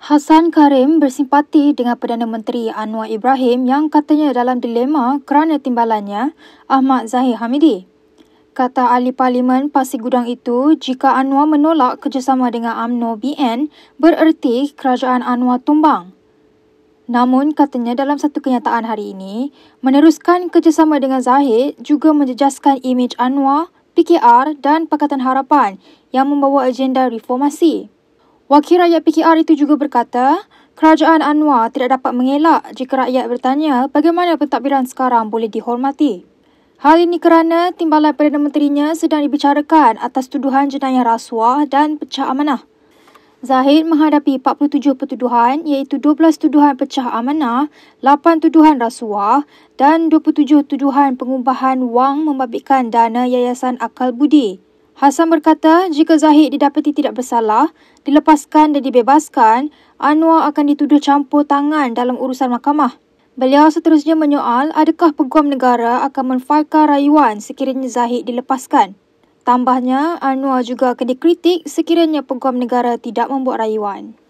Hassan Karim bersimpati dengan Perdana Menteri Anwar Ibrahim yang katanya dalam dilema kerana timbalannya Ahmad Zahid Hamidi. Kata ahli parlimen Pasir Gudang itu, jika Anwar menolak kerjasama dengan AMNO BN, bererti kerajaan Anwar tumbang. Namun katanya dalam satu kenyataan hari ini, meneruskan kerjasama dengan Zahid juga menjejaskan imej Anwar, PKR dan Pakatan Harapan yang membawa agenda reformasi. Wakil rakyat PKR itu juga berkata, kerajaan Anwar tidak dapat mengelak jika rakyat bertanya bagaimana pentadbiran sekarang boleh dihormati. Hal ini kerana timbalan Perdana Menterinya sedang dibicarakan atas tuduhan jenayah rasuah dan pecah amanah. Zahid menghadapi 47 pertuduhan iaitu 12 tuduhan pecah amanah, 8 tuduhan rasuah dan 27 tuduhan pengubahan wang membabitkan dana Yayasan Akal Budi. Hasan berkata jika Zahid didapati tidak bersalah, dilepaskan dan dibebaskan, Anwar akan dituduh campur tangan dalam urusan mahkamah. Beliau seterusnya menyoal adakah peguam negara akan menfailkan rayuan sekiranya Zahid dilepaskan. Tambahnya, Anwar juga akan dikritik sekiranya peguam negara tidak membuat rayuan.